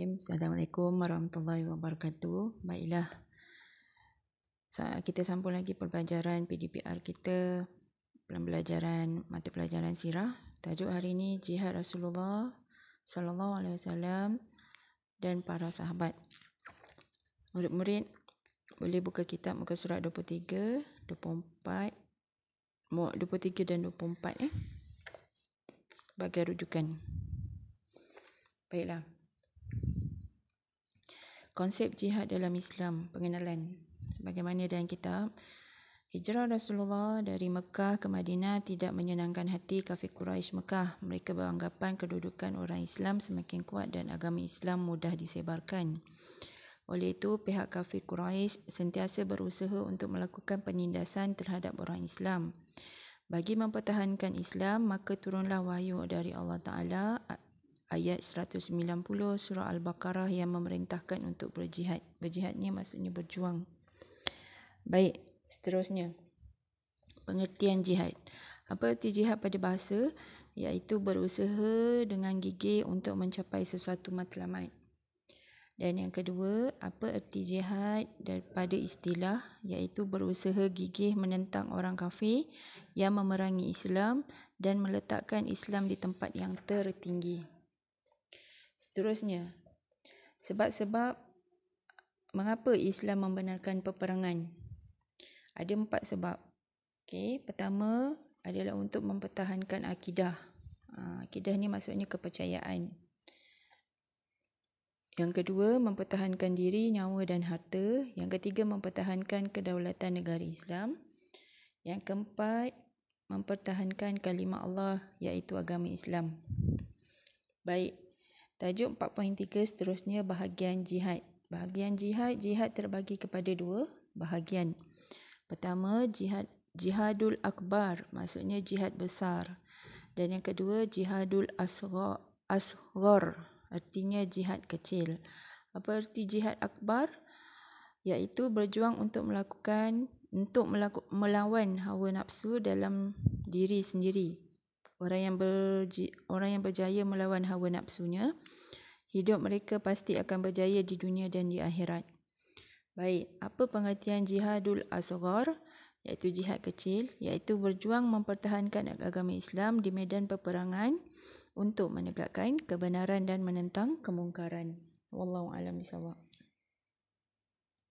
Assalamualaikum warahmatullahi wabarakatuh. Baiklah. kita sambung lagi pembelajaran PDPR kita dalam pembelajaran mata pelajaran sirah. Tajuk hari ini jihad Rasulullah sallallahu alaihi wasallam dan para sahabat. Murid-murid boleh buka kitab muka surat 23, 24, 23 dan 24 eh. Bagi rujukan. Baiklah konsep jihad dalam Islam pengenalan sebagaimana dalam kitab Hijrah Rasulullah dari Mekah ke Madinah tidak menyenangkan hati kafir Quraisy Mekah. Mereka beranggapan kedudukan orang Islam semakin kuat dan agama Islam mudah disebarkan. Oleh itu, pihak kafir Quraisy sentiasa berusaha untuk melakukan penindasan terhadap orang Islam. Bagi mempertahankan Islam, maka turunlah wahyu dari Allah Ta'ala ayat 190 surah Al-Baqarah yang memerintahkan untuk berjihad. Berjihad ni maksudnya berjuang. Baik, seterusnya. Pengertian jihad. Apa arti jihad pada bahasa? Iaitu berusaha dengan gigi untuk mencapai sesuatu matlamat. Dan yang kedua, apa erti jihad daripada istilah iaitu berusaha gigih menentang orang kafir yang memerangi Islam dan meletakkan Islam di tempat yang tertinggi. Seterusnya, sebab-sebab mengapa Islam membenarkan peperangan? Ada empat sebab. Okay, pertama adalah untuk mempertahankan akidah. Ha, akidah ni maksudnya kepercayaan. Yang kedua, mempertahankan diri, nyawa dan harta. Yang ketiga, mempertahankan kedaulatan negara Islam. Yang keempat, mempertahankan kalimah Allah iaitu agama Islam. Baik, Tajuk 4.3 seterusnya bahagian jihad. Bahagian jihad, jihad terbagi kepada dua bahagian. Pertama, jihad jihadul akbar, maksudnya jihad besar. Dan yang kedua, jihadul asghar, artinya jihad kecil. Apa erti jihad akbar? Iaitu berjuang untuk melakukan untuk melaku, melawan hawa nafsu dalam diri sendiri orang yang berji, orang yang berjaya melawan hawa nafsunya hidup mereka pasti akan berjaya di dunia dan di akhirat baik apa pengertian jihadul asghar iaitu jihad kecil iaitu berjuang mempertahankan agama Islam di medan peperangan untuk menegakkan kebenaran dan menentang kemungkaran wallahu alam bisawab